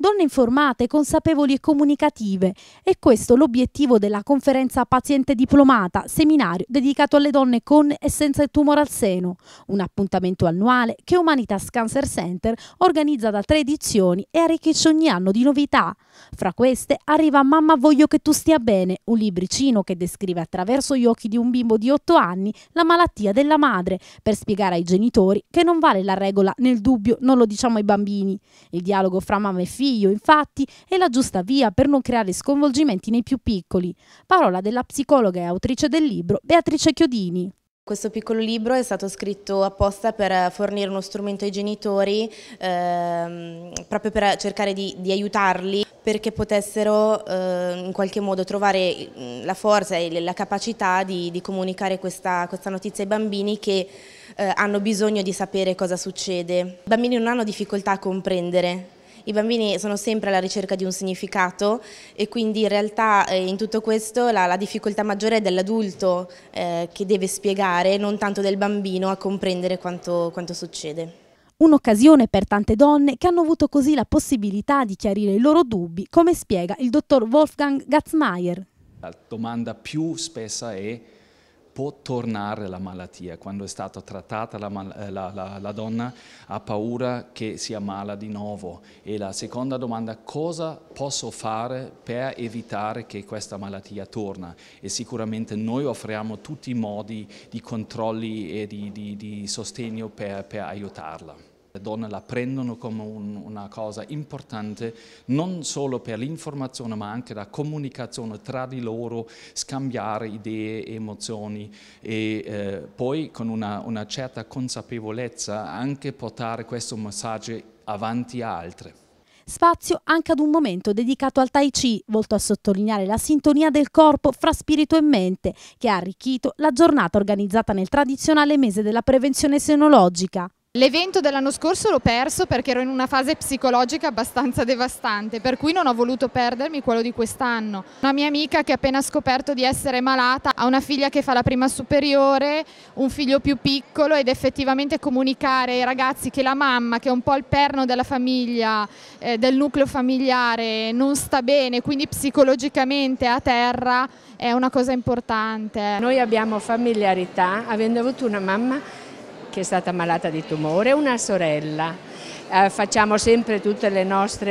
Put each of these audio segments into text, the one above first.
donne informate, consapevoli e comunicative. E questo l'obiettivo della conferenza Paziente Diplomata, seminario dedicato alle donne con e senza il tumore al seno, un appuntamento annuale che Humanitas Cancer Center organizza da tre edizioni e arricchisce ogni anno di novità. Fra queste arriva Mamma voglio che tu stia bene, un libricino che descrive attraverso gli occhi di un bimbo di 8 anni la malattia della madre, per spiegare ai genitori che non vale la regola nel dubbio non lo diciamo ai bambini. Il dialogo fra mamma e figlio risveglio, infatti, è la giusta via per non creare sconvolgimenti nei più piccoli. Parola della psicologa e autrice del libro Beatrice Chiodini. Questo piccolo libro è stato scritto apposta per fornire uno strumento ai genitori, ehm, proprio per cercare di, di aiutarli perché potessero eh, in qualche modo trovare la forza e la capacità di, di comunicare questa, questa, notizia ai bambini che eh, hanno bisogno di sapere cosa succede. I bambini non hanno difficoltà a comprendere i bambini sono sempre alla ricerca di un significato e quindi in realtà eh, in tutto questo la, la difficoltà maggiore è dell'adulto eh, che deve spiegare, non tanto del bambino a comprendere quanto, quanto succede. Un'occasione per tante donne che hanno avuto così la possibilità di chiarire i loro dubbi, come spiega il dottor Wolfgang Gatzmeier. La domanda più spessa è può tornare la malattia. Quando è stata trattata la, eh, la, la, la, donna ha paura che sia mala di nuovo. E la seconda domanda, cosa posso fare per evitare che questa malattia torna? E sicuramente noi offriamo tutti i modi di controlli e di, di, di sostegno per, per aiutarla. Le donne la prendono come un, una cosa importante non solo per l'informazione ma anche la comunicazione tra di loro, scambiare idee, emozioni e eh, poi con una, una certa consapevolezza anche portare questo messaggio avanti a altre. Spazio anche ad un momento dedicato al Tai Chi, volto a sottolineare la sintonia del corpo fra spirito e mente, che ha arricchito la giornata organizzata nel tradizionale mese della prevenzione senologica. L'evento dell'anno scorso l'ho perso perché ero in una fase psicologica abbastanza devastante, per cui non ho voluto perdermi quello di quest'anno. Una mia amica che ha appena scoperto di essere malata ha una figlia che fa la prima superiore, un figlio più piccolo ed effettivamente comunicare ai ragazzi che la mamma, che è un po' il perno della famiglia, eh, del nucleo familiare, non sta bene, quindi psicologicamente a terra è una cosa importante. Noi abbiamo familiarità, avendo avuto una mamma che è stata malata di tumore, una sorella. Eh, facciamo sempre tutti i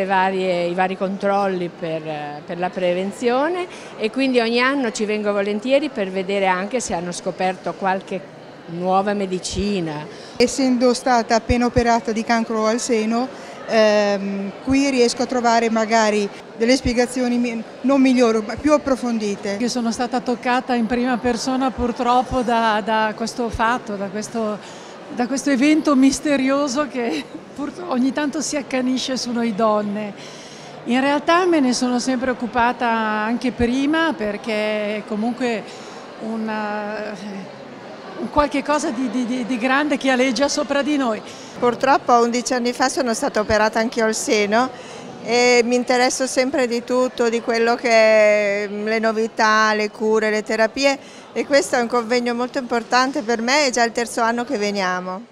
vari controlli per, eh, per la prevenzione e quindi ogni anno ci vengo volentieri per vedere anche se hanno scoperto qualche nuova medicina. Essendo stata appena operata di cancro al seno, ehm, qui riesco a trovare magari delle spiegazioni non migliori ma più approfondite. Io sono stata toccata in prima persona purtroppo da, da questo fatto, da questo da questo evento misterioso che ogni tanto si accanisce su noi donne. In realtà me ne sono sempre occupata anche prima perché comunque una, eh, qualche cosa di, di, di grande che aleggia sopra di noi. Purtroppo 11 anni fa sono stata operata anch'io al seno e mi interesso sempre di tutto, di quello che mm, le novità, le cure, le terapie e questo è un convegno molto importante per me, è già il terzo anno che veniamo.